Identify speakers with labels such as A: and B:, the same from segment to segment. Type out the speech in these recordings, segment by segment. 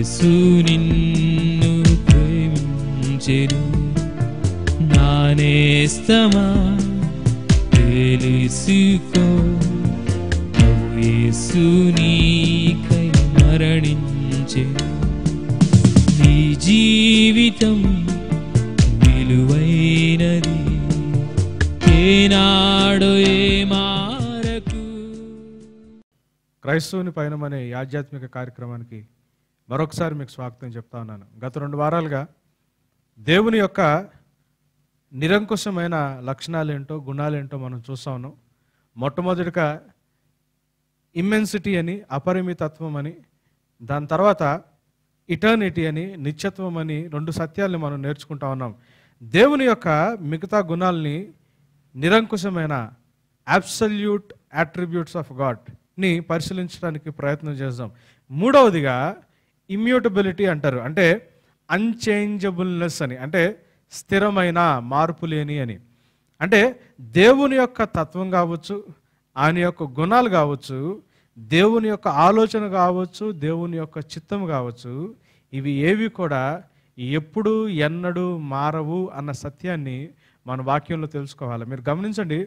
A: యేసు నిన్ను ప్రేమించెను నానేస్తమా తెలుసుకో యేసు నీకై మరణించెను నీ జీవితం విలువైనది ఏనాడు ఏ
B: మారకు
A: క్రైస్తవుని పయనం ఆధ్యాత్మిక కార్యక్రమానికి మరొకసారి మీకు స్వాగతం చెప్తా ఉన్నాను గత రెండు వారాలుగా దేవుని యొక్క నిరంకుశమైన లక్షణాలు ఏంటో గుణాలు ఏంటో మనం చూస్తా ఉన్నాం మొట్టమొదటిగా ఇమ్మెన్సిటీ అని అపరిమితత్వం అని దాని తర్వాత ఇటర్నిటీ అని నిత్యత్వం అని రెండు సత్యాలని మనం నేర్చుకుంటా ఉన్నాం దేవుని యొక్క మిగతా గుణాలని నిరంకుశమైన అబ్సల్యూట్ అట్రిబ్యూట్స్ ఆఫ్ గాడ్ని పరిశీలించడానికి ప్రయత్నం చేద్దాం మూడవదిగా ఇమ్యూటబిలిటీ అంటారు అంటే అన్చేంజబుల్నెస్ అని అంటే స్థిరమైన మార్పు లేని అని అంటే దేవుని యొక్క తత్వం కావచ్చు ఆయన యొక్క గుణాలు కావచ్చు దేవుని యొక్క ఆలోచన కావచ్చు దేవుని యొక్క చిత్తం కావచ్చు ఇవి ఏవి కూడా ఎప్పుడు ఎన్నడూ మారవు అన్న సత్యాన్ని మన వాక్యంలో తెలుసుకోవాలి మీరు గమనించండి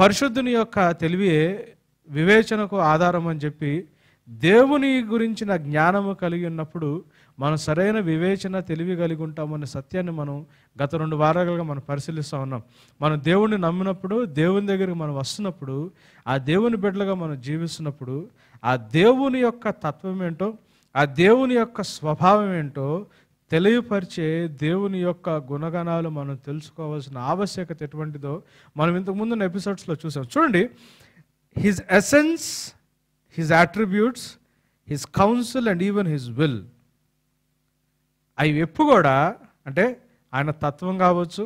A: పరిశుద్ధుని యొక్క తెలివి వివేచనకు ఆధారం అని చెప్పి దేవుని గురించిన జ్ఞానము కలిగి ఉన్నప్పుడు మనం సరైన వివేచన తెలివి కలిగి ఉంటామనే సత్యాన్ని మనం గత రెండు వారాలుగా మనం పరిశీలిస్తూ ఉన్నాం మనం దేవుణ్ణి నమ్మినప్పుడు దేవుని దగ్గరికి మనం వస్తున్నప్పుడు ఆ దేవుని బిడ్డలుగా మనం జీవిస్తున్నప్పుడు ఆ దేవుని యొక్క తత్వం ఏంటో ఆ దేవుని యొక్క స్వభావం ఏంటో తెలియపరిచే దేవుని యొక్క గుణగణాలు మనం తెలుసుకోవాల్సిన ఆవశ్యకత ఎటువంటిదో మనం ఇంతకుముందున్న ఎపిసోడ్స్లో చూసాం చూడండి his essence his attributes his counsel and even his will అవి ఎప్పు కూడా అంటే ఆయన తత్వం కావచ్చు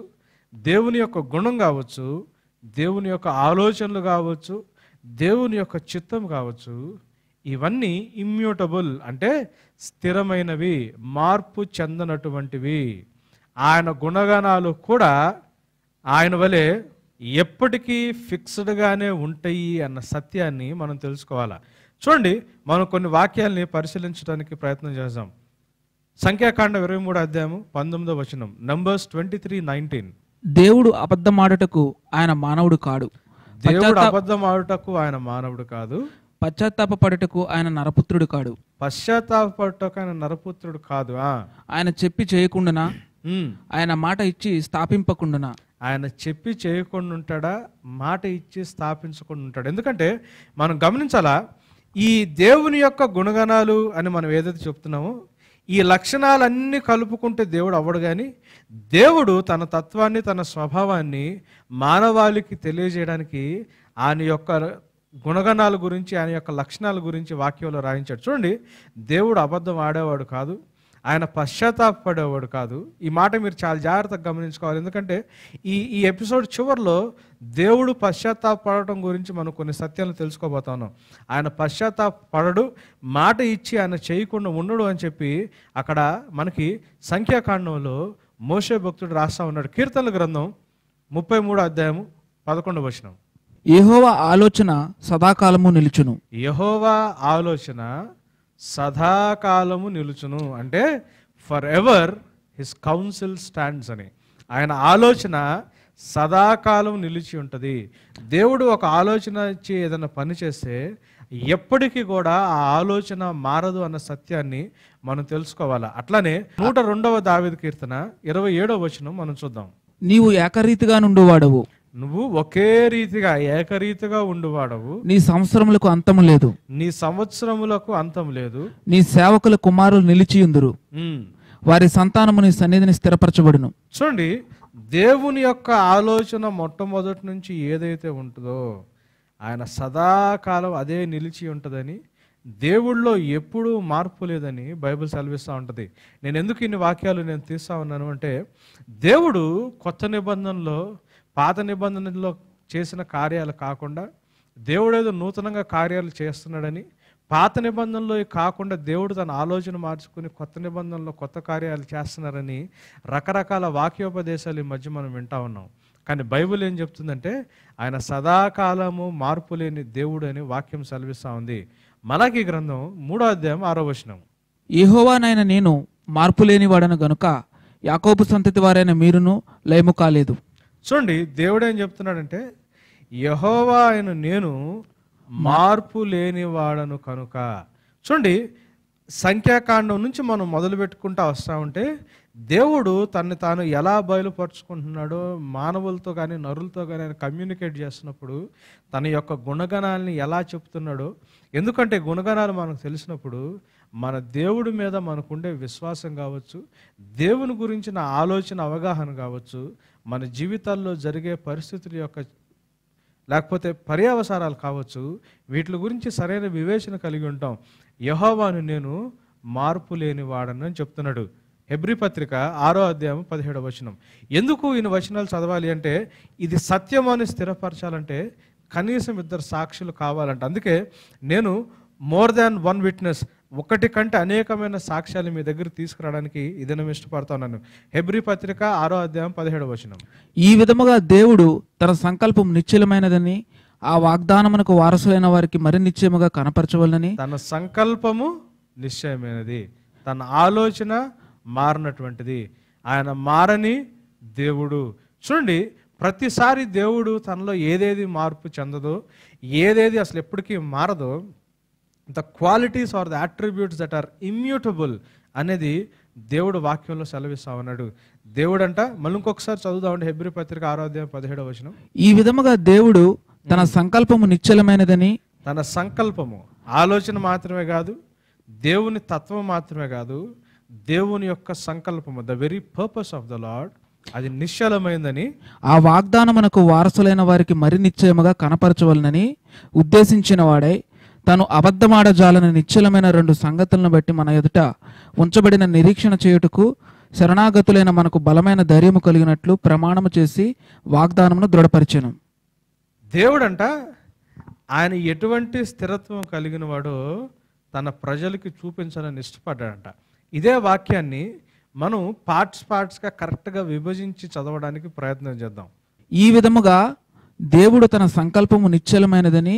A: దేవుని యొక్క గుణం కావచ్చు దేవుని యొక్క ఆలోచనలు కావచ్చు దేవుని యొక్క చిత్తం కావచ్చు ఇవన్నీ ఇమ్యూటబుల్ అంటే స్థిరమైనవి మార్పు చెందనటువంటివి ఆయన గుణగణాలు కూడా ఆయన వలె ఎప్పటికీ ఫిక్స్డ్గానే ఉంటాయి అన్న సత్యాన్ని మనం తెలుసుకోవాలి చూడండి మనం కొన్ని వాక్యాల్ని పరిశీలించడానికి ప్రయత్నం చేద్దాం సంఖ్యాకాండ ఇరవై మూడు అధ్యాయము పంతొమ్మిదో వచనం నంబర్స్ ట్వంటీ త్రీ నైన్టీన్
B: దేవుడు అబద్ధమాడటకు ఆయన మానవుడు కాడు దేవుడు అబద్ధమాడటకు ఆయన మానవుడు కాదు పశ్చాత్తాపపడుటకు ఆయన నరపుత్రుడు కాడు పడటకు ఆయన నరపుత్రుడు కాదు ఆయన చెప్పి చేయకుండా ఆయన మాట ఇచ్చి స్థాపింపకుండా ఆయన చెప్పి చేయకుండా ఉంటాడా మాట ఇచ్చి
A: స్థాపించకుండా ఉంటాడు ఎందుకంటే మనం గమనించాలా ఈ దేవుని యొక్క గుణగణాలు అని మనం ఏదైతే చెప్తున్నామో ఈ లక్షణాలన్నీ కలుపుకుంటే దేవుడు అవ్వడు కానీ దేవుడు తన తత్వాన్ని తన స్వభావాన్ని మానవాళికి తెలియజేయడానికి ఆయన యొక్క గుణగణాల గురించి ఆయన యొక్క లక్షణాల గురించి వాక్యంలో రాయించాడు చూడండి దేవుడు అబద్ధం ఆడేవాడు కాదు ఆయన పశ్చాత్తాపడేవాడు కాదు ఈ మాట మీరు చాలా జాగ్రత్తగా గమనించుకోవాలి ఎందుకంటే ఈ ఈ ఎపిసోడ్ చివరిలో దేవుడు పశ్చాత్తాపడటం గురించి మనం కొన్ని సత్యాలు తెలుసుకోబోతున్నాం ఆయన పశ్చాత్తాపడడు మాట ఇచ్చి ఆయన చేయకుండా ఉండడు అని చెప్పి అక్కడ మనకి సంఖ్యాకాండంలో మోసే భక్తుడు రాస్తా ఉన్నాడు కీర్తనల గ్రంథం ముప్పై మూడు అధ్యాయము పదకొండు వచనం
B: యహోవా ఆలోచన సదాకాలము నిలుచును
A: యహోవా ఆలోచన సదాకాలము నిలుచును అంటే forever his counsel stands అని ఆయన ఆలోచన సదాకాలం నిలిచి ఉంటుంది దేవుడు ఒక ఆలోచన ఇచ్చి ఏదైనా పని చేస్తే ఎప్పటికీ కూడా ఆ ఆలోచన మారదు అన్న సత్యాన్ని మనం తెలుసుకోవాలి అట్లానే నూట రెండవ దావేది కీర్తన ఇరవై ఏడవ వచనం మనం చూద్దాం
B: నీవు ఏకరీతిగా వాడవు
A: నువ్వు ఒకే రీతిగా ఏకరీతిగా ఉండువాడవు నీ సంవత్సరములకు అంతం లేదు నీ సంవత్సరములకు అంతం లేదు
B: నీ సేవకుల కుమారులు నిలిచి ఉందరు వారి సంతానము నీ సన్నిధిని స్థిరపరచబడును
A: చూడండి దేవుని యొక్క ఆలోచన మొట్టమొదటి నుంచి ఏదైతే ఉంటుందో ఆయన సదాకాలం అదే నిలిచి ఉంటుందని దేవుళ్ళో ఎప్పుడూ మార్పు లేదని బైబిల్ సెలవిస్తూ ఉంటుంది నేను ఎందుకు ఇన్ని వాక్యాలు నేను తీస్తా ఉన్నాను అంటే దేవుడు కొత్త నిబంధనలో పాత నిబంధనలో చేసిన కార్యాలు కాకుండా దేవుడు ఏదో నూతనంగా కార్యాలు చేస్తున్నాడని పాత నిబంధనలో కాకుండా దేవుడు తన ఆలోచన మార్చుకుని కొత్త నిబంధనలో కొత్త కార్యాలు చేస్తున్నారని రకరకాల వాక్యోపదేశాలు ఈ మధ్య మనం వింటా ఉన్నాం కానీ బైబిల్ ఏం చెప్తుందంటే ఆయన సదాకాలము మార్పు లేని దేవుడు అని వాక్యం సెలవిస్తూ ఉంది మనకి గ్రంథం మూడో అధ్యాయం ఆరో
B: వచనం ఏహోవానైనా నేను మార్పు లేని వాడను గనుక యాకోపు సంతతి వారైన మీరును లయము కాలేదు
A: చూడండి దేవుడు ఏం చెప్తున్నాడంటే యహోవా ఆయన నేను మార్పు లేనివాడను కనుక చూడండి సంఖ్యాకాండం నుంచి మనం మొదలు పెట్టుకుంటా వస్తూ ఉంటే దేవుడు తన్ని తాను ఎలా బయలుపరుచుకుంటున్నాడో మానవులతో కానీ నరులతో కానీ ఆయన కమ్యూనికేట్ చేస్తున్నప్పుడు తన యొక్క గుణగణాలని ఎలా చెప్తున్నాడో ఎందుకంటే గుణగణాలు మనకు తెలిసినప్పుడు మన దేవుడి మీద మనకుండే విశ్వాసం కావచ్చు దేవుని గురించిన ఆలోచన అవగాహన కావచ్చు మన జీవితాల్లో జరిగే పరిస్థితుల యొక్క లేకపోతే పర్యావసారాలు కావచ్చు వీటి గురించి సరైన వివేచన కలిగి ఉంటాం యహోవాను నేను మార్పు లేని వాడనని చెప్తున్నాడు హెబ్రి పత్రిక ఆరో అధ్యాయం పదిహేడవ వచనం ఎందుకు ఈయన వచనాలు చదవాలి అంటే ఇది సత్యం అని స్థిరపరచాలంటే కనీసం ఇద్దరు సాక్షులు కావాలంట అందుకే నేను మోర్ దాన్ వన్ విట్నెస్ ఒకటి కంటే అనేకమైన సాక్ష్యాలు మీ దగ్గర తీసుకురావడానికి ఇదే నేను ఉన్నాను హెబ్రి పత్రిక ఆరో అధ్యాయం పదిహేడు వచనం
B: ఈ విధముగా దేవుడు తన సంకల్పం నిశ్చలమైనదని ఆ వాగ్దానమునకు వారసులైన వారికి మరి నిశ్చయముగా కనపరచవలని తన సంకల్పము
A: నిశ్చయమైనది తన ఆలోచన మారినటువంటిది ఆయన మారని దేవుడు చూడండి ప్రతిసారి దేవుడు తనలో ఏదేది మార్పు చెందదో ఏదేది అసలు ఎప్పటికీ మారదో the qualities are the attributes that are immutable అనేది దేవుడు వాక్యంలో సెలవిస్తా ఉన్నాడు దేవుడు అంట మళ్ళీ ఇంకొకసారి చదువుదామండి హెబ్రి పత్రిక ఆరాధ్యం పదిహేడవ వచనం
B: ఈ విధముగా దేవుడు తన hmm. సంకల్పము నిశ్చలమైనదని
A: తన సంకల్పము ఆలోచన మాత్రమే కాదు దేవుని తత్వం మాత్రమే కాదు దేవుని యొక్క సంకల్పము the very purpose of the Lord అది నిశ్చలమైందని
B: ఆ వాగ్దానం మనకు వారసులైన వారికి మరి నిశ్చయముగా కనపరచవలనని ఉద్దేశించిన వాడై తను అబద్ధమాడజాలని నిశ్చలమైన రెండు సంగతులను బట్టి మన ఎదుట ఉంచబడిన నిరీక్షణ చేయుటకు శరణాగతులైన మనకు బలమైన ధైర్యము కలిగినట్లు ప్రమాణము చేసి వాగ్దానమును దృఢపరిచాను
A: దేవుడంట ఆయన ఎటువంటి స్థిరత్వం కలిగిన వాడు తన ప్రజలకి చూపించాలని ఇష్టపడ్డాడంట ఇదే వాక్యాన్ని మనం పార్ట్స్ పార్ట్స్గా కరెక్ట్గా విభజించి చదవడానికి ప్రయత్నం చేద్దాం
B: ఈ విధముగా దేవుడు తన సంకల్పము నిశ్చలమైనదని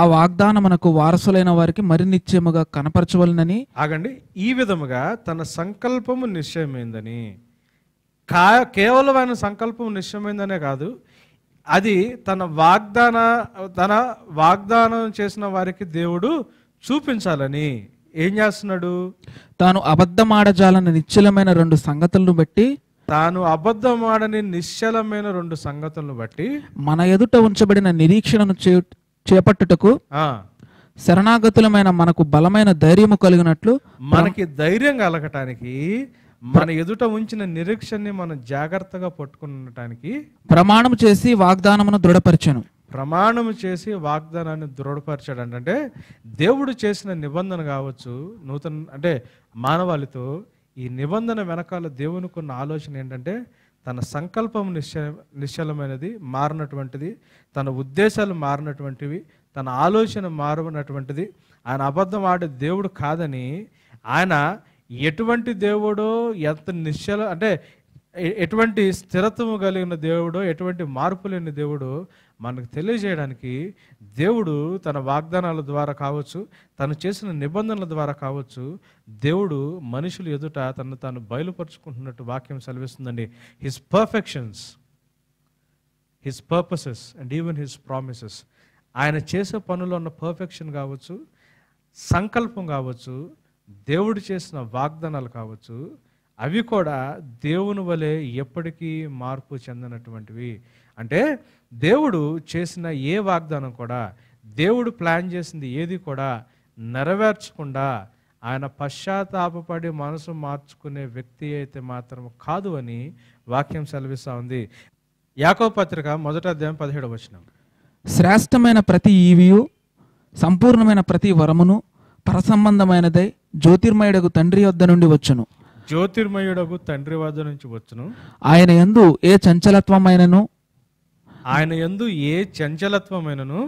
B: ఆ వాగ్దానం మనకు వారసులైన వారికి మరి నిశ్చయముగా కనపరచవలనని
A: ఆగండి ఈ విధముగా తన సంకల్పము నిశ్చయమైందని కా కేవలం ఆయన సంకల్పం నిశ్చయమైందనే కాదు అది తన వాగ్దాన తన వాగ్దానం చేసిన వారికి దేవుడు చూపించాలని ఏం చేస్తున్నాడు
B: తాను అబద్ధమాడజాలని నిశ్చలమైన రెండు సంగతులను బట్టి
A: తాను అబద్ధమాడని నిశ్చలమైన రెండు సంగతులను బట్టి
B: మన ఎదుట ఉంచబడిన నిరీక్షణను చేపట్టుటకు శరణాగతులమైన మనకు బలమైన ధైర్యము కలిగినట్లు మనకి
A: ధైర్యం కలగటానికి మన ఎదుట ఉంచిన నిరీక్షణని మనం జాగ్రత్తగా పట్టుకునటానికి
B: ప్రమాణం చేసి వాగ్దానమును దృఢపరిచాను
A: ప్రమాణం చేసి వాగ్దానాన్ని దృఢపరిచాడు అంటే దేవుడు చేసిన నిబంధన కావచ్చు నూతన అంటే మానవాళితో ఈ నిబంధన వెనకాల దేవునికి ఉన్న ఆలోచన ఏంటంటే తన సంకల్పం నిశ్చ నిశ్చలమైనది మారినటువంటిది తన ఉద్దేశాలు మారినటువంటివి తన ఆలోచన మారినటువంటిది ఆయన అబద్ధం ఆడే దేవుడు కాదని ఆయన ఎటువంటి దేవుడో ఎంత నిశ్చల అంటే ఎటువంటి స్థిరత్వం కలిగిన దేవుడో ఎటువంటి మార్పు లేని దేవుడో మనకు తెలియజేయడానికి దేవుడు తన వాగ్దానాల ద్వారా కావచ్చు తను చేసిన నిబంధనల ద్వారా కావచ్చు దేవుడు మనుషులు ఎదుట తను తాను బయలుపరుచుకుంటున్నట్టు వాక్యం సెలవిస్తుందండి his perfections his purposes and even his promises ఆయన చేసే పనుల్లో ఉన్న పర్ఫెక్షన్ కావచ్చు సంకల్పం కావచ్చు దేవుడు చేసిన వాగ్దానాలు కావచ్చు అవి కూడా దేవుని వలె ఎప్పటికీ మార్పు చెందినటువంటివి అంటే దేవుడు చేసిన ఏ వాగ్దానం కూడా దేవుడు ప్లాన్ చేసింది ఏది కూడా నెరవేర్చకుండా ఆయన పశ్చాత్తాపడి మనసు మార్చుకునే వ్యక్తి అయితే మాత్రం కాదు అని వాక్యం సెలవిస్తూ ఉంది యాకో పత్రిక మొదట అధ్యాయం పదిహేడు వచ్చిన
B: శ్రేష్టమైన ప్రతి ఈవియు సంపూర్ణమైన ప్రతి వరమును పరసంబంధమైనదై జ్యోతిర్మయుడకు తండ్రి వద్ద నుండి వచ్చును
A: జ్యోతిర్మయుడకు తండ్రి వద్ద నుంచి వచ్చును
B: ఆయన ఎందు ఏ చంచలత్వమైనను
A: ఆయన ఎందు ఏ చంచలత్వమైనను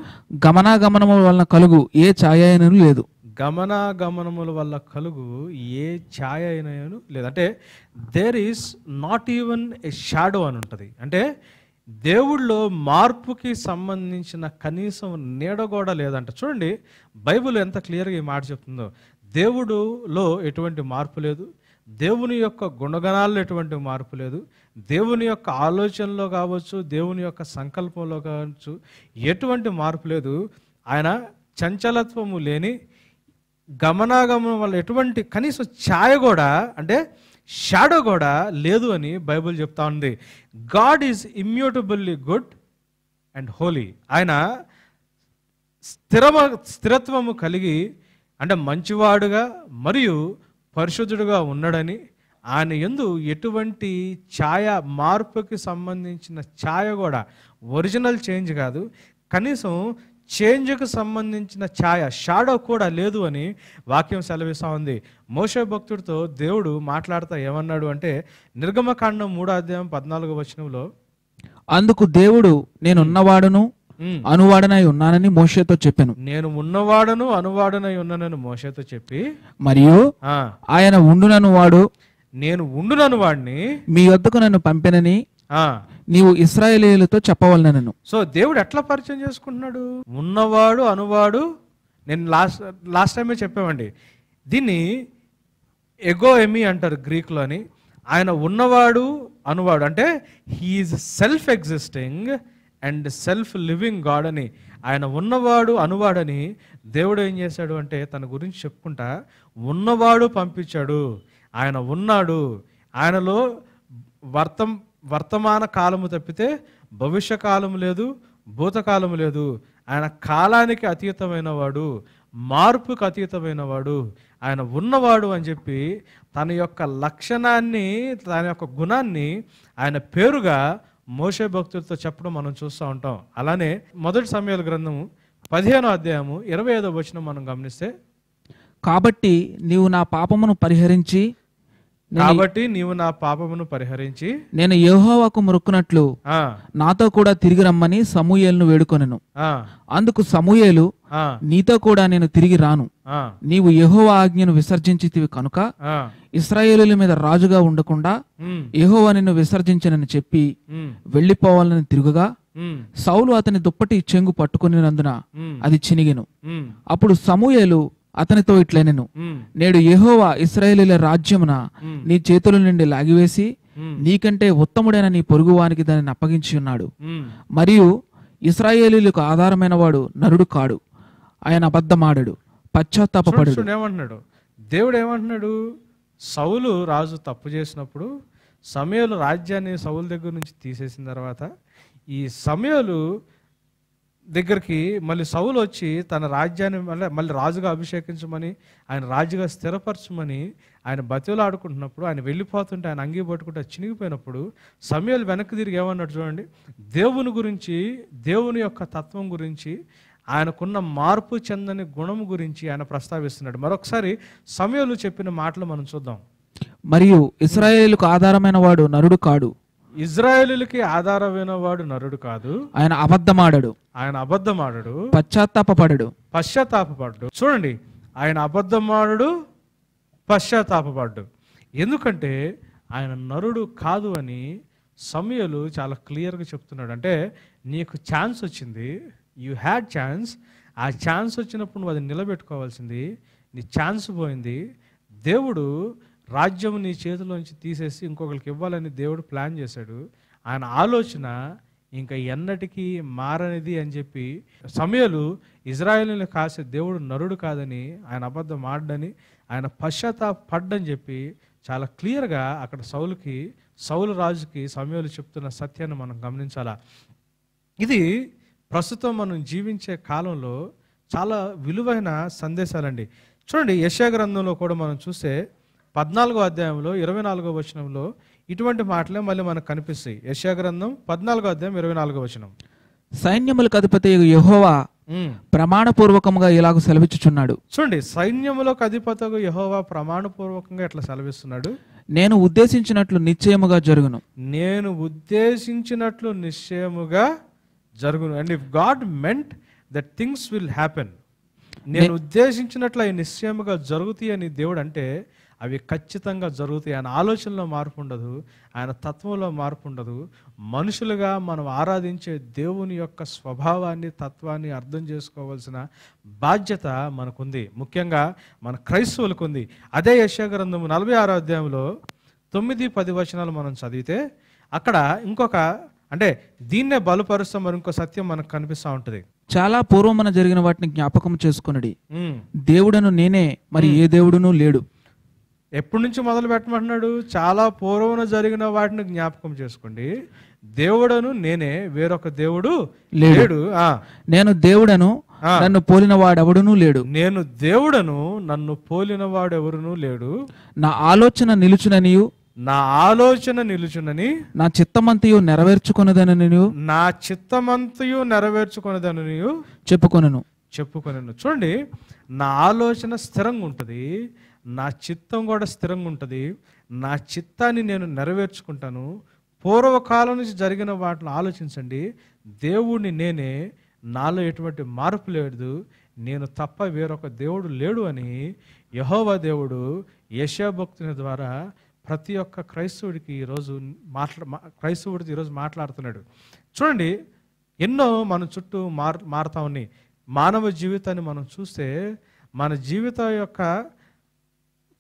B: గమనాగమనముల వలన కలుగు ఏ ఛాయ అయినను లేదు
A: గమనాగమనముల వల్ల కలుగు ఏ ఛాయ అయినను లేదు అంటే there is not even a shadow అని ఉంటుంది అంటే దేవుళ్ళో మార్పుకి సంబంధించిన కనీసం నీడ కూడా లేదంట చూడండి బైబుల్ ఎంత క్లియర్గా ఈ మాట చెప్తుందో దేవుడులో ఎటువంటి మార్పు లేదు దేవుని యొక్క గుణగణాల్లో ఎటువంటి మార్పు లేదు దేవుని యొక్క ఆలోచనలో కావచ్చు దేవుని యొక్క సంకల్పంలో కావచ్చు ఎటువంటి మార్పు లేదు ఆయన చంచలత్వము లేని గమనాగమనం వల్ల ఎటువంటి కనీసం ఛాయ కూడా అంటే షాడో కూడా లేదు అని బైబుల్ చెప్తా ఉంది God is immutably good and holy ఆయన స్థిరమ స్థిరత్వము కలిగి అంటే మంచివాడుగా మరియు పరిశుద్ధుడుగా ఉన్నాడని ఆయన ఎందు ఎటువంటి ఛాయ మార్పుకి సంబంధించిన ఛాయ కూడా ఒరిజినల్ చేంజ్ కాదు కనీసం చేంజ్కు సంబంధించిన ఛాయ షాడో కూడా లేదు అని వాక్యం సెలవిస్తూ ఉంది మోస భక్తుడితో దేవుడు మాట్లాడుతా ఏమన్నాడు అంటే నిర్గమకాండం మూడో అధ్యాయం పద్నాలుగు వచనంలో
B: అందుకు దేవుడు నేను ఉన్నవాడును అనువాడనై ఉన్నానని మోషతో చెప్పాను
A: నేను ఉన్నవాడను అనువాడనై ఉన్నానని మోషతో చెప్పి
B: మరియు ఆయన ఉండునను వాడు
A: నేను ఉండునను వాడిని
B: మీ వద్దకు నన్ను పంపినని నీవు ఇస్రాయలీలతో చెప్పవలనను
A: సో దేవుడు ఎట్లా పరిచయం చేసుకుంటున్నాడు ఉన్నవాడు అనువాడు నేను లాస్ట్ లాస్ట్ టైమే చెప్పామండి దీన్ని ఎగో ఎమి అంటారు గ్రీక్లో అని ఆయన ఉన్నవాడు అనువాడు అంటే he is self existing and self living God అని ఆయన ఉన్నవాడు అనువాడని దేవుడు ఏం చేశాడు అంటే తన గురించి చెప్పుకుంటా ఉన్నవాడు పంపించాడు ఆయన ఉన్నాడు ఆయనలో వర్తం వర్తమాన కాలము తప్పితే భవిష్యకాలం లేదు భూతకాలం లేదు ఆయన కాలానికి అతీతమైన వాడు మార్పుకు అతీతమైన వాడు ఆయన ఉన్నవాడు అని చెప్పి తన యొక్క లక్షణాన్ని తన యొక్క గుణాన్ని ఆయన పేరుగా మోసే భక్తులతో చెప్పడం మనం చూస్తూ ఉంటాం అలానే మొదటి సమయాల గ్రంథము పదిహేనో అధ్యాయము ఇరవై ఐదో వచనం మనం గమనిస్తే
B: కాబట్టి నీవు నా పాపమును పరిహరించి కాబట్టి
A: నీవు నా పాపమును పరిహరించి
B: నేను యహోవాకు మొరుక్కున్నట్లు నాతో కూడా తిరిగి రమ్మని సమూయేలును వేడుకొనను అందుకు సమూహలు నీతో కూడా నేను తిరిగి రాను నీవు యహోవా ఆజ్ఞను విసర్జించితివి కనుక ఇస్రాయేలుల మీద రాజుగా ఉండకుండా యహోవా నిన్ను విసర్జించనని చెప్పి వెళ్లిపోవాలని తిరుగుగా సౌలు అతని దుప్పటి చెంగు పట్టుకునినందున అది చినిగెను అప్పుడు సమూహలు అతనితో నేను నేడు యహోవా ఇస్రాయేలీల రాజ్యమున నీ చేతుల నుండి లాగివేసి నీకంటే ఉత్తముడైన నీ పొరుగువానికి దానిని అప్పగించి ఉన్నాడు మరియు ఇస్రాయేలీలకు ఆధారమైన వాడు నరుడు కాడు ఆయన అబద్ధమాడడు పశ్చాత్తాపడు
A: ఏమంటున్నాడు దేవుడు ఏమంటున్నాడు సౌలు రాజు తప్పు చేసినప్పుడు సమయలు రాజ్యాన్ని సౌలు దగ్గర నుంచి తీసేసిన తర్వాత ఈ సమయలు దగ్గరికి మళ్ళీ సౌలు వచ్చి తన రాజ్యాన్ని మళ్ళీ మళ్ళీ రాజుగా అభిషేకించమని ఆయన రాజుగా స్థిరపరచమని ఆయన బతిలాడుకుంటున్నప్పుడు ఆయన వెళ్ళిపోతుంటే ఆయన అంగీ పట్టుకుంటే చినిగిపోయినప్పుడు సమయాలు వెనక్కి తిరిగి ఏమన్నాడు చూడండి దేవుని గురించి దేవుని యొక్క తత్వం గురించి ఆయనకున్న మార్పు చెందని గుణం గురించి ఆయన ప్రస్తావిస్తున్నాడు మరొకసారి సమయంలో చెప్పిన మాటలు మనం చూద్దాం
B: మరియు ఇస్రాయేల్కు ఆధారమైన వాడు నరుడు కాడు
A: ఇజ్రాయేలులకి ఆధారమైన వాడు నరుడు కాదు
B: ఆయన అబద్ధమాడడు
A: ఆయన అబద్ధమాడడు
B: పశ్చాత్తాపడు
A: పశ్చాత్తాపడు చూడండి ఆయన అబద్ధమాడడు పశ్చాత్తాపడు ఎందుకంటే ఆయన నరుడు కాదు అని సమయలు చాలా క్లియర్గా చెప్తున్నాడు అంటే నీకు ఛాన్స్ వచ్చింది యూ హ్యాడ్ ఛాన్స్ ఆ ఛాన్స్ వచ్చినప్పుడు నువ్వు అది నిలబెట్టుకోవాల్సింది నీ ఛాన్స్ పోయింది దేవుడు రాజ్యం నీ చేతిలోంచి తీసేసి ఇంకొకరికి ఇవ్వాలని దేవుడు ప్లాన్ చేశాడు ఆయన ఆలోచన ఇంకా ఎన్నటికీ మారనిది అని చెప్పి సమయలు ఇజ్రాయేల్ని కాసే దేవుడు నరుడు కాదని ఆయన అబద్ధం ఆడని ఆయన పశ్చాత్త పడ్డని చెప్పి చాలా క్లియర్గా అక్కడ సౌలుకి సౌలు రాజుకి సమయాలు చెప్తున్న సత్యాన్ని మనం గమనించాలా ఇది ప్రస్తుతం మనం జీవించే కాలంలో చాలా విలువైన సందేశాలండి చూడండి యశా గ్రంథంలో కూడా మనం చూస్తే పద్నాలుగో అధ్యాయంలో ఇరవై నాలుగో వచనంలో ఇటువంటి మాటలే మళ్ళీ మనకు కనిపిస్తాయి యశా గ్రంథం పద్నాలుగో అధ్యాయం ఇరవై నాలుగో వచనం
B: సైన్యములకు అధిపతి యహోవా ప్రమాణపూర్వకంగా ఇలాగ సెలవిచ్చుచున్నాడు
A: చూడండి సైన్యములకు అధిపతి యహోవా ప్రమాణపూర్వకంగా ఎట్లా సెలవిస్తున్నాడు
B: నేను ఉద్దేశించినట్లు నిశ్చయముగా జరుగును
A: నేను ఉద్దేశించినట్లు నిశ్చయముగా జరుగును and if God meant that things will happen నేను ఉద్దేశించినట్లు అవి నిశ్చయముగా జరుగుతాయి అని దేవుడు అంటే అవి ఖచ్చితంగా జరుగుతాయి ఆయన ఆలోచనలో మార్పు ఉండదు ఆయన తత్వంలో మార్పు ఉండదు మనుషులుగా మనం ఆరాధించే దేవుని యొక్క స్వభావాన్ని తత్వాన్ని అర్థం చేసుకోవాల్సిన బాధ్యత మనకుంది ముఖ్యంగా మన క్రైస్తవులకు ఉంది అదే యశాగ్రంథం నలభై ఆరో అధ్యాయంలో తొమ్మిది పది వచనాలు మనం చదివితే అక్కడ ఇంకొక అంటే దీన్నే బలపరుస్తాం మరి ఇంకో సత్యం మనకు కనిపిస్తూ ఉంటుంది
B: చాలా పూర్వం జరిగిన వాటిని జ్ఞాపకం చేసుకున్నది దేవుడను నేనే మరి ఏ దేవుడును లేడు
A: ఎప్పటి నుంచి మొదలు పెట్టమంటున్నాడు చాలా పూర్వం జరిగిన వాటిని జ్ఞాపకం చేసుకోండి దేవుడను నేనే వేరొక దేవుడు లేడు
B: నేను దేవుడను నన్ను పోలిన వాడెవడునూ లేడు
A: నేను దేవుడను నన్ను పోలిన వాడెవరునూ లేడు
B: నా ఆలోచన నిలుచుననియు
A: నా ఆలోచన నిలుచునని
B: నా చిత్తమంతయు నెరవేర్చుకున్నదనని
A: నా చిత్తమంతయు నెరవేర్చుకున్నదనని చెప్పుకొనను చెప్పుకొనను చూడండి నా ఆలోచన స్థిరంగా ఉంటుంది నా చిత్తం కూడా స్థిరంగా ఉంటుంది నా చిత్తాన్ని నేను నెరవేర్చుకుంటాను పూర్వకాలం నుంచి జరిగిన వాటిని ఆలోచించండి దేవుడిని నేనే నాలో ఎటువంటి మార్పు లేదు నేను తప్ప వేరొక దేవుడు లేడు అని యహోవ దేవుడు యశాభక్తుని ద్వారా ప్రతి ఒక్క క్రైస్తవుడికి ఈరోజు మాట్లా క్రైస్తవుడికి ఈరోజు మాట్లాడుతున్నాడు చూడండి ఎన్నో మన చుట్టూ మార్ మారుతా ఉన్నాయి మానవ జీవితాన్ని మనం చూస్తే మన జీవితం యొక్క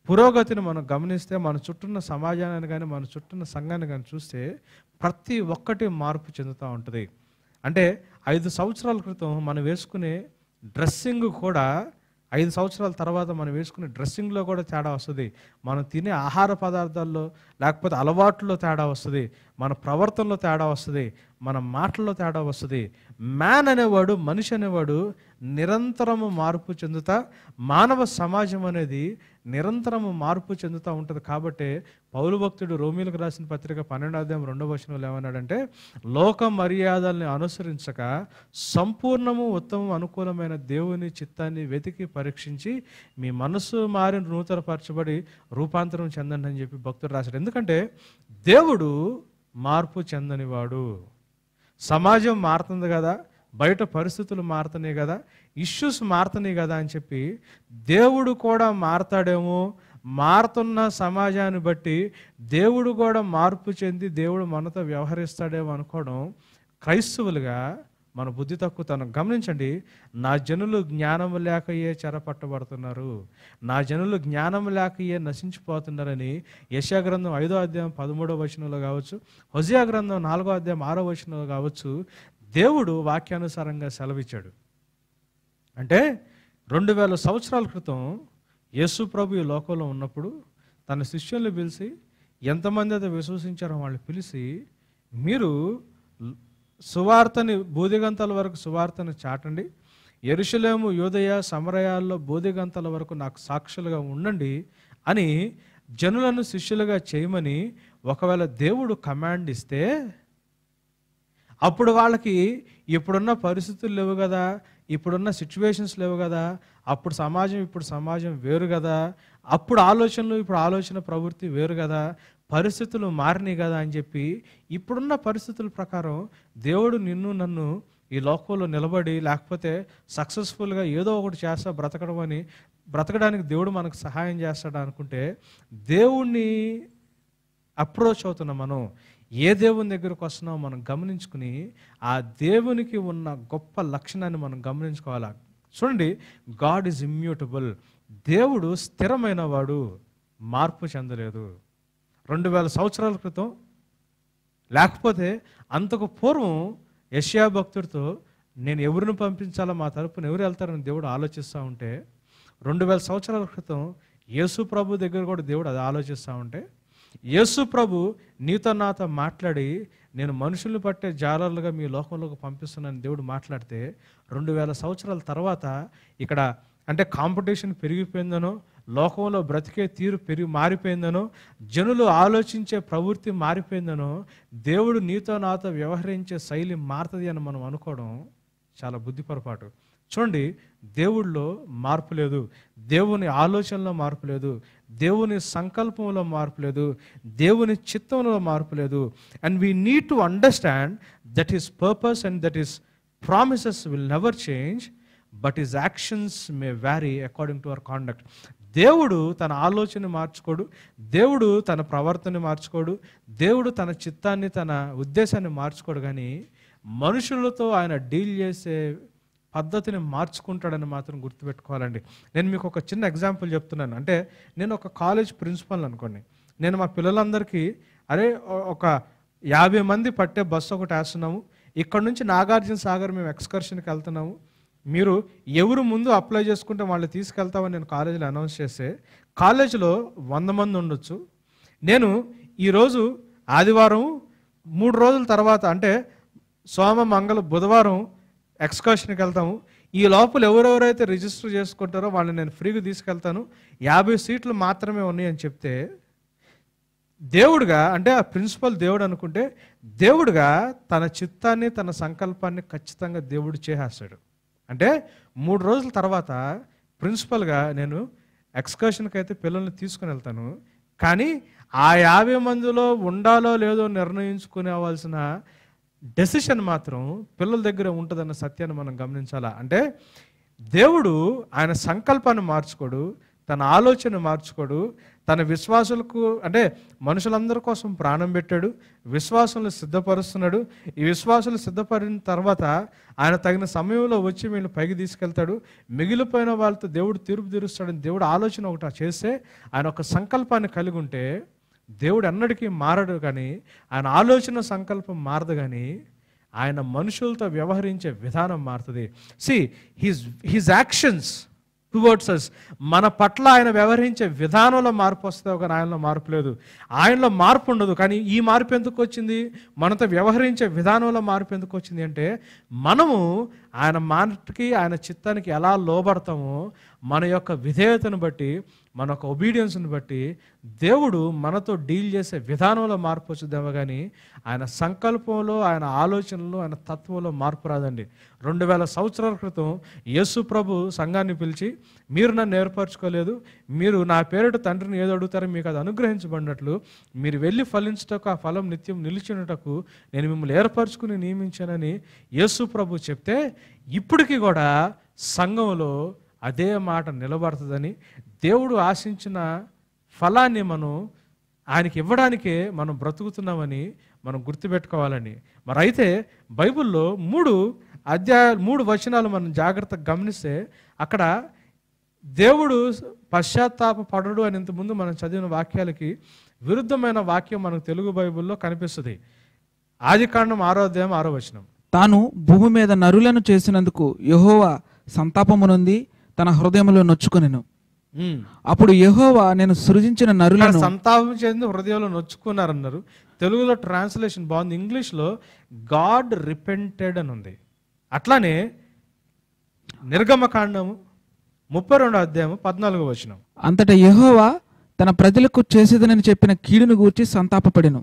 A: పురోగతిని మనం గమనిస్తే మన చుట్టూన్న సమాజాన్ని కానీ మన చుట్టూన్న సంఘాన్ని కానీ చూస్తే ప్రతి ఒక్కటి మార్పు చెందుతూ ఉంటుంది అంటే ఐదు సంవత్సరాల క్రితం మనం వేసుకునే డ్రెస్సింగ్ కూడా ఐదు సంవత్సరాల తర్వాత మనం వేసుకునే డ్రెస్సింగ్లో కూడా తేడా వస్తుంది మనం తినే ఆహార పదార్థాల్లో లేకపోతే అలవాట్లో తేడా వస్తుంది మన ప్రవర్తనలో తేడా వస్తుంది మన మాటల్లో తేడా వస్తుంది మ్యాన్ అనేవాడు మనిషి అనేవాడు నిరంతరము మార్పు చెందుతా మానవ సమాజం అనేది నిరంతరం మార్పు చెందుతూ ఉంటుంది కాబట్టి పౌరు భక్తుడు రోమిలకు రాసిన పత్రిక అధ్యాయం రెండవ వచనంలో ఏమన్నాడంటే లోక మర్యాదల్ని అనుసరించక సంపూర్ణము ఉత్తమం అనుకూలమైన దేవుని చిత్తాన్ని వెతికి పరీక్షించి మీ మనస్సు మారి నూతనపరచబడి రూపాంతరం చెందండి అని చెప్పి భక్తుడు రాశాడు ఎందుకంటే దేవుడు మార్పు చెందనివాడు సమాజం మారుతుంది కదా బయట పరిస్థితులు మారుతున్నాయి కదా ఇష్యూస్ మారుతున్నాయి కదా అని చెప్పి దేవుడు కూడా మారతాడేమో మారుతున్న సమాజాన్ని బట్టి దేవుడు కూడా మార్పు చెంది దేవుడు మనతో వ్యవహరిస్తాడేమో అనుకోవడం క్రైస్తవులుగా మన బుద్ధి తక్కువతనం గమనించండి నా జనులు జ్ఞానం లేకయే చెరపట్టబడుతున్నారు నా జనులు జ్ఞానం లేకయే నశించిపోతున్నారని గ్రంథం ఐదో అధ్యాయం పదమూడో వచనంలో కావచ్చు హుజయా గ్రంథం నాలుగో అధ్యాయం ఆరో వచనంలో కావచ్చు దేవుడు వాక్యానుసారంగా సెలవిచ్చాడు అంటే రెండు వేల సంవత్సరాల క్రితం యేసు ప్రభు ఈ లోకంలో ఉన్నప్పుడు తన శిష్యుల్ని పిలిచి ఎంతమంది అయితే విశ్వసించారో వాళ్ళు పిలిచి మీరు సువార్తని బోధిగంతల వరకు సువార్తను చాటండి ఎరుషులేము యోదయ సమరయాల్లో బోధిగంతల వరకు నాకు సాక్షులుగా ఉండండి అని జనులను శిష్యులుగా చేయమని ఒకవేళ దేవుడు కమాండ్ ఇస్తే అప్పుడు వాళ్ళకి ఇప్పుడున్న పరిస్థితులు లేవు కదా ఇప్పుడున్న సిచ్యువేషన్స్ లేవు కదా అప్పుడు సమాజం ఇప్పుడు సమాజం వేరు కదా అప్పుడు ఆలోచనలు ఇప్పుడు ఆలోచన ప్రవృత్తి వేరు కదా పరిస్థితులు మారినాయి కదా అని చెప్పి ఇప్పుడున్న పరిస్థితుల ప్రకారం దేవుడు నిన్ను నన్ను ఈ లోకంలో నిలబడి లేకపోతే సక్సెస్ఫుల్గా ఏదో ఒకటి చేస్తా బ్రతకడం అని బ్రతకడానికి దేవుడు మనకు సహాయం చేస్తాడు అనుకుంటే దేవుణ్ణి అప్రోచ్ అవుతున్న మనం ఏ దేవుని దగ్గరకు వస్తున్నామో మనం గమనించుకుని ఆ దేవునికి ఉన్న గొప్ప లక్షణాన్ని మనం గమనించుకోవాలి చూడండి గాడ్ ఈజ్ ఇమ్యూటబుల్ దేవుడు స్థిరమైన వాడు మార్పు చెందలేదు రెండు వేల సంవత్సరాల క్రితం లేకపోతే అంతకు పూర్వం యష్యా భక్తుడితో నేను ఎవరిని పంపించాలో మా తరపున ఎవరు వెళ్తారని దేవుడు ఆలోచిస్తూ ఉంటే రెండు వేల సంవత్సరాల క్రితం యేసు ప్రభు దగ్గర కూడా దేవుడు అది ఆలోచిస్తూ ఉంటే యేసు ప్రభు నీతో నాతో మాట్లాడి నేను మనుషులు పట్టే జాలర్లుగా మీ లోకంలోకి పంపిస్తున్నాను దేవుడు మాట్లాడితే రెండు వేల సంవత్సరాల తర్వాత ఇక్కడ అంటే కాంపిటీషన్ పెరిగిపోయిందనో లోకంలో బ్రతికే తీరు పెరిగి మారిపోయిందనో జనులు ఆలోచించే ప్రవృత్తి మారిపోయిందనో దేవుడు నీతో నాతో వ్యవహరించే శైలి మారుతుంది అని మనం అనుకోవడం చాలా బుద్ధి పొరపాటు చూడండి దేవుళ్ళు మార్పు లేదు దేవుని ఆలోచనలో మార్పు లేదు దేవుని సంకల్పంలో మార్పు లేదు దేవుని చిత్తంలో మార్పు లేదు and we need to understand that is purpose and that is promises will never change but is actions may vary according to our conduct దేవుడు తన ఆలోచన మార్చుకోడు దేవుడు తన ప్రవర్తన మార్చుకోడు దేవుడు తన చిత్తాన్ని తన ఉద్దేశాన్ని మార్చుకోడు కానీ మనుషులతో ఆయన డీల్ చేసే పద్ధతిని మార్చుకుంటాడని మాత్రం గుర్తుపెట్టుకోవాలండి నేను మీకు ఒక చిన్న ఎగ్జాంపుల్ చెప్తున్నాను అంటే నేను ఒక కాలేజ్ ప్రిన్సిపల్ అనుకోండి నేను మా పిల్లలందరికీ అరే ఒక యాభై మంది పట్టే బస్సు ఒకటి వేస్తున్నాము ఇక్కడ నుంచి నాగార్జున సాగర్ మేము ఎక్స్కర్షన్కి వెళ్తున్నాము మీరు ఎవరు ముందు అప్లై చేసుకుంటే వాళ్ళు తీసుకెళ్తామని నేను కాలేజీలో అనౌన్స్ చేస్తే కాలేజీలో వంద మంది ఉండొచ్చు నేను ఈరోజు ఆదివారం మూడు రోజుల తర్వాత అంటే సోమ మంగళ బుధవారం ఎక్స్కర్షన్కి వెళ్తాము ఈ లోపల ఎవరెవరైతే రిజిస్టర్ చేసుకుంటారో వాళ్ళని నేను ఫ్రీగా తీసుకెళ్తాను యాభై సీట్లు మాత్రమే ఉన్నాయి అని చెప్తే దేవుడుగా అంటే ఆ ప్రిన్సిపల్ దేవుడు అనుకుంటే దేవుడుగా తన చిత్తాన్ని తన సంకల్పాన్ని ఖచ్చితంగా దేవుడు చేసేస్తాడు అంటే మూడు రోజుల తర్వాత ప్రిన్సిపల్గా నేను ఎక్స్కర్షన్కి అయితే పిల్లల్ని తీసుకుని వెళ్తాను కానీ ఆ యాభై మందిలో ఉండాలో లేదో నిర్ణయించుకునేవలసిన డెసిషన్ మాత్రం పిల్లల దగ్గర ఉంటుందన్న సత్యాన్ని మనం గమనించాలా అంటే దేవుడు ఆయన సంకల్పాన్ని మార్చుకోడు తన ఆలోచన మార్చుకోడు తన విశ్వాసులకు అంటే మనుషులందరి కోసం ప్రాణం పెట్టాడు విశ్వాసులను సిద్ధపరుస్తున్నాడు ఈ విశ్వాసులు సిద్ధపడిన తర్వాత ఆయన తగిన సమయంలో వచ్చి వీళ్ళు పైకి తీసుకెళ్తాడు మిగిలిపోయిన వాళ్ళతో దేవుడు తీర్పు తీరుస్తాడని దేవుడు ఆలోచన ఒకటి చేస్తే ఆయన ఒక సంకల్పాన్ని కలిగి ఉంటే దేవుడు అన్నటికీ మారడు కానీ ఆయన ఆలోచన సంకల్పం మారదు కానీ ఆయన మనుషులతో వ్యవహరించే విధానం మారుతుంది see his his actions towards us మన పట్ల ఆయన వ్యవహరించే విధానంలో మార్పు వస్తుంది కానీ ఆయనలో మార్పు లేదు ఆయనలో మార్పు ఉండదు కానీ ఈ మార్పు ఎందుకు వచ్చింది మనతో వ్యవహరించే విధానంలో మార్పు ఎందుకు వచ్చింది అంటే మనము ఆయన మాటకి ఆయన చిత్తానికి ఎలా లోబడతామో మన యొక్క విధేయతను బట్టి మన యొక్క ఒబీడియన్స్ని బట్టి దేవుడు మనతో డీల్ చేసే విధానంలో మార్పు వచ్చిద్దేమో కానీ ఆయన సంకల్పంలో ఆయన ఆలోచనలో ఆయన తత్వంలో మార్పు రాదండి రెండు వేల సంవత్సరాల క్రితం యేసు ప్రభు సంఘాన్ని పిలిచి మీరు నన్ను ఏర్పరచుకోలేదు మీరు నా పేరిట తండ్రిని ఏదో అడుగుతారో మీకు అది అనుగ్రహించబడినట్లు మీరు వెళ్ళి ఫలించటకు ఆ ఫలం నిత్యం నిలిచినటకు నేను మిమ్మల్ని ఏర్పరచుకుని నియమించానని యేసు ప్రభు చెప్తే ఇప్పటికీ కూడా సంఘంలో అదే మాట నిలబడుతుందని దేవుడు ఆశించిన ఫలాన్ని మనం ఆయనకి ఇవ్వడానికే మనం బ్రతుకుతున్నామని మనం గుర్తుపెట్టుకోవాలని మరి అయితే బైబిల్లో మూడు అధ్యాయాలు మూడు వచనాలు మనం జాగ్రత్తగా గమనిస్తే అక్కడ దేవుడు పశ్చాత్తాప పడడు అని ఇంతకుముందు మనం చదివిన వాక్యాలకి విరుద్ధమైన వాక్యం మనకు తెలుగు బైబిల్లో కనిపిస్తుంది
B: ఆది కాండం ఆరో అధ్యాయం ఆరో వచనం తాను భూమి మీద నరులను చేసినందుకు యహోవా సంతాపమునుంది తన హృదయంలో నొచ్చుకునేను Hmm. అప్పుడు యహోవా నేను సృజించిన నరులను
A: సంతాపం చెంది హృదయంలో నొచ్చుకున్నారన్నారు తెలుగులో ట్రాన్స్లేషన్ బాగుంది ఇంగ్లీష్లో గాడ్ రిపెంటెడ్ అని ఉంది అట్లానే నిర్గమకాండము ముప్పై రెండు అధ్యాయం పద్నాలుగో వచనం
B: అంతటా యహోవా తన ప్రజలకు చేసేదనని చెప్పిన కీడును గురించి సంతాపపడెను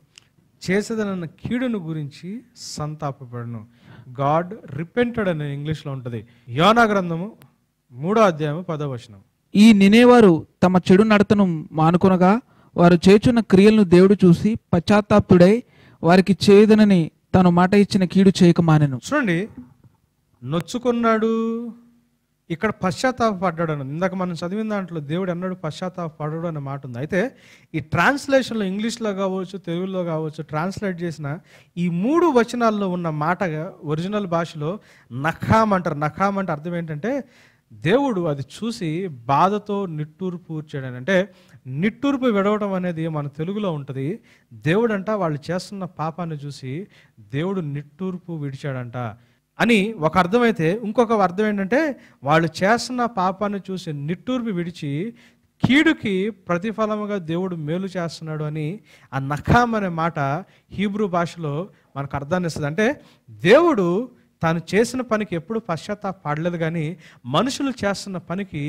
A: చేసేదనన్న కీడును గురించి సంతాపపడను గాడ్ రిపెంటెడ్ అని ఇంగ్లీష్లో ఉంటుంది యోనా గ్రంథము మూడో అధ్యాయము పదో వచనం
B: ఈ నినేవారు తమ చెడు నడతను మానుకొనగా వారు చేచున్న క్రియలను దేవుడు చూసి పశ్చాత్తాప్తుడై వారికి చేయదనని తను మాట ఇచ్చిన కీడు చేయక మానెను చూడండి
A: నొచ్చుకున్నాడు ఇక్కడ పశ్చాత్తాపడ్డాడు అని ఇందాక మనం చదివిన దాంట్లో దేవుడు అన్నాడు పశ్చాత్తాపడ్డాడు అనే మాట ఉంది అయితే ఈ ట్రాన్స్లేషన్లో ఇంగ్లీష్లో కావచ్చు తెలుగులో కావచ్చు ట్రాన్స్లేట్ చేసిన ఈ మూడు వచనాల్లో ఉన్న మాటగా ఒరిజినల్ భాషలో నఖామ్ అంటారు నఖామ్ అంటే అర్థం ఏంటంటే దేవుడు అది చూసి బాధతో నిట్టూర్పు ఊర్చాడని అంటే నిట్టూర్పు విడవడం అనేది మన తెలుగులో ఉంటుంది దేవుడంట వాళ్ళు చేస్తున్న పాపాన్ని చూసి దేవుడు నిట్టూర్పు విడిచాడంట అని ఒక అర్థమైతే ఇంకొక అర్థం ఏంటంటే వాళ్ళు చేస్తున్న పాపాన్ని చూసి నిట్టూర్పు విడిచి కీడుకి ప్రతిఫలముగా దేవుడు మేలు చేస్తున్నాడు అని ఆ నఖామ్ అనే మాట హీబ్రూ భాషలో మనకు అర్థాన్ని ఇస్తుంది అంటే దేవుడు తాను చేసిన పనికి ఎప్పుడు పశ్చాత్తాపడలేదు కానీ మనుషులు చేస్తున్న పనికి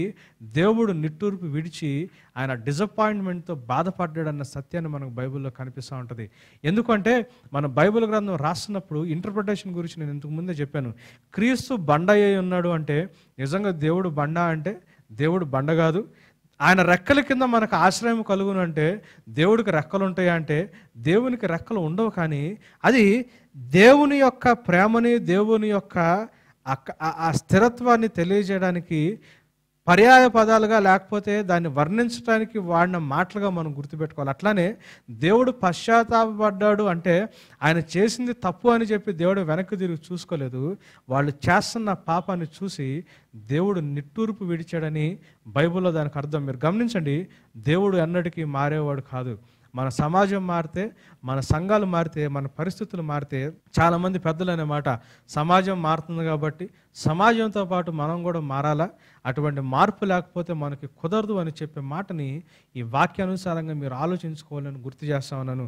A: దేవుడు నిట్టూర్పు విడిచి ఆయన డిసప్పాయింట్మెంట్తో బాధపడ్డాడన్న సత్యాన్ని మనకు బైబిల్లో కనిపిస్తూ ఉంటుంది ఎందుకంటే మనం బైబిల్ గ్రంథం రాస్తున్నప్పుడు ఇంటర్ప్రిటేషన్ గురించి నేను ఇంతకు ముందే చెప్పాను క్రీస్తు బండ ఉన్నాడు అంటే నిజంగా దేవుడు బండ అంటే దేవుడు బండ కాదు ఆయన రెక్కల కింద మనకు ఆశ్రయం కలుగునంటే దేవుడికి రెక్కలు ఉంటాయా అంటే దేవునికి రెక్కలు ఉండవు కానీ అది దేవుని యొక్క ప్రేమని దేవుని యొక్క ఆ స్థిరత్వాన్ని తెలియజేయడానికి పర్యాయ పదాలుగా లేకపోతే దాన్ని వర్ణించడానికి వాడిన మాటలుగా మనం గుర్తుపెట్టుకోవాలి అట్లానే దేవుడు పశ్చాత్తాపడ్డాడు అంటే ఆయన చేసింది తప్పు అని చెప్పి దేవుడు వెనక్కి తిరిగి చూసుకోలేదు వాళ్ళు చేస్తున్న పాపాన్ని చూసి దేవుడు నిట్టూర్పు విడిచాడని బైబిల్లో దానికి అర్థం మీరు గమనించండి దేవుడు ఎన్నటికీ మారేవాడు కాదు మన సమాజం మారితే మన సంఘాలు మారితే మన పరిస్థితులు మారితే చాలామంది పెద్దలు అనే మాట సమాజం మారుతుంది కాబట్టి సమాజంతో పాటు మనం కూడా మారాలా అటువంటి మార్పు లేకపోతే మనకి కుదరదు అని చెప్పే మాటని ఈ వాక్యానుసారంగా మీరు ఆలోచించుకోవాలని గుర్తు చేస్తామన్నాను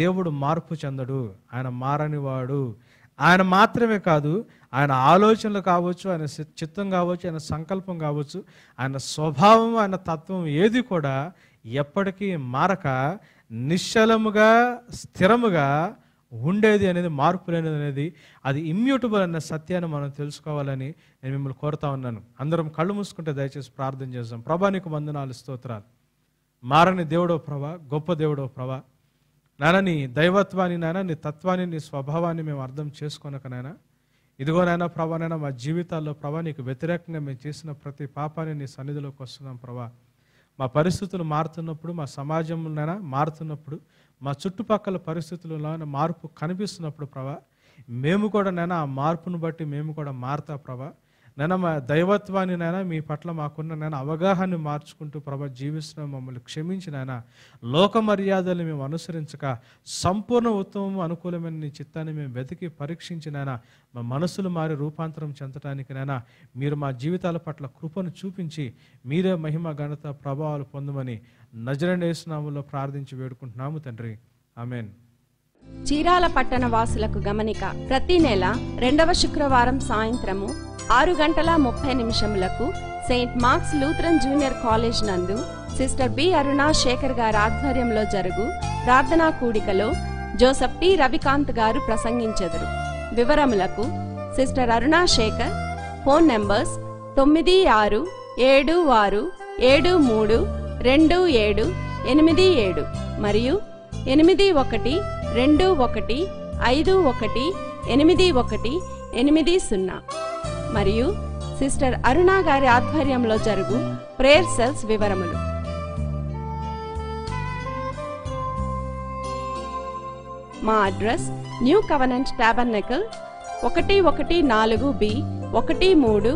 A: దేవుడు మార్పు చెందడు ఆయన మారనివాడు ఆయన మాత్రమే కాదు ఆయన ఆలోచనలు కావచ్చు ఆయన చిత్తం కావచ్చు ఆయన సంకల్పం కావచ్చు ఆయన స్వభావం ఆయన తత్వం ఏది కూడా ఎప్పటికీ మారక నిశ్చలముగా స్థిరముగా ఉండేది అనేది మార్పు లేనిది అనేది అది ఇమ్యూటబుల్ అన్న సత్యాన్ని మనం తెలుసుకోవాలని నేను మిమ్మల్ని కోరుతా ఉన్నాను అందరం కళ్ళు మూసుకుంటే దయచేసి ప్రార్థన చేస్తాం ప్రభా నీకు వందనాలు స్తోత్రాలు మారని దేవుడో ప్రభా గొప్ప దేవుడో ప్రభా నాన్న నీ దైవత్వాన్ని నాయన నీ తత్వాన్ని నీ స్వభావాన్ని మేము అర్థం చేసుకోనక నాయన ఇదిగో నాయన ప్రభా నైనా మా జీవితాల్లో ప్రభా నీకు వ్యతిరేకంగా మేము చేసిన ప్రతి పాపాన్ని నీ సన్నిధిలోకి వస్తున్నాం ప్రభా మా పరిస్థితులు మారుతున్నప్పుడు మా సమాజంలోన మారుతున్నప్పుడు మా చుట్టుపక్కల పరిస్థితులలోన మార్పు కనిపిస్తున్నప్పుడు ప్రభా మేము కూడా నైనా ఆ మార్పును బట్టి మేము కూడా మారుతా ప్రభా నేను మా దైవత్వాన్ని నైనా మీ పట్ల మాకున్న నేను అవగాహన మార్చుకుంటూ ప్రభా జీవిస్తున్న మమ్మల్ని క్షమించినైనా లోక మర్యాదలు మేము అనుసరించక సంపూర్ణ ఉత్తమం అనుకూలమైన నీ చిత్తాన్ని మేము వెతికి పరీక్షించినైనా మా మనసులు మారి రూపాంతరం చెందటానికినైనా మీరు మా జీవితాల పట్ల కృపను చూపించి మీరే మహిమ ఘనత ప్రభావాలు పొందమని నజరండేసునాములో ప్రార్థించి వేడుకుంటున్నాము తండ్రి ఆమెన్
C: చీరాల పట్టణ వాసులకు గమనిక ప్రతి నెల రెండవ శుక్రవారం సాయంత్రము ఆరు గంటల ముప్పై నిమిషములకు Saint Mark's Lutheran junior college నందు సిస్టర్ బి అరుణ శేఖర్ గారి ఆధ్వర్యంలో జరుగు ప్రార్థనా కూడికలో జోసఫ్ టి రవికాంత్ గారు ప్రసంగించెదరు వివరములకు sister Aruna Shekhar phone numbers తొమ్మిది ఆరు ఏడు ఆరు ఏడు మూడు రెండు ఏడు ఎనిమిది ఏడు మరియు ఎనిమిది ఒకటి రెండు ఒకటి ఐదు ఒకటి ఎనిమిది ఒకటి ఎనిమిది సున్నా మరియు సిస్టర్ అరుణ గారి ఆధ్వర్యంలో జరుగు ప్రేయర్ సెల్స్ వివరములు మా అడ్రస్ న్యూ కవనెంట్ టాబర్నకల్ ఒకటి ఒకటి నాలుగు బి ఒకటి మూడు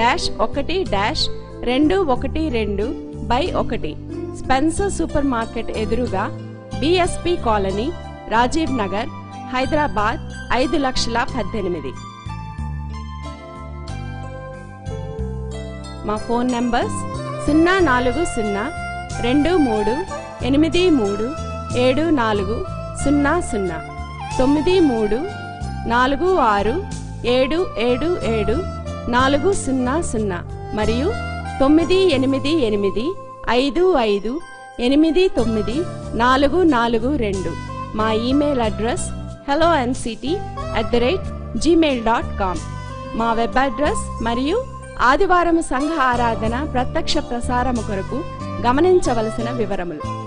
C: డాష్ ఒకటి డాష్ రెండు ఒకటి రెండు బై ఒకటి స్పెన్సర్ సూపర్ మార్కెట్ ఎదురుగా బిఎస్పి కాలనీ రాజీవ్ నగర్ హైదరాబాద్ ఐదు లక్షల పద్దెనిమిది మా ఫోన్ నంబర్స్ సున్నా నాలుగు సున్నా రెండు మూడు ఎనిమిది మూడు ఏడు నాలుగు సున్నా సున్నా తొమ్మిది మూడు నాలుగు ఆరు ఏడు ఏడు ఏడు నాలుగు సున్నా సున్నా మరియు తొమ్మిది ఎనిమిది ఎనిమిది ఐదు ఐదు ఎనిమిది తొమ్మిది నాలుగు నాలుగు రెండు మా email address hello NCT at the rate Gmail dot com మా వెబ్ అడ్రస్ మరియు ఆదివారం సంఘ ఆరాధన ప్రత్యక్ష ప్రసారము కొరకు గమనించవలసిన వివరములు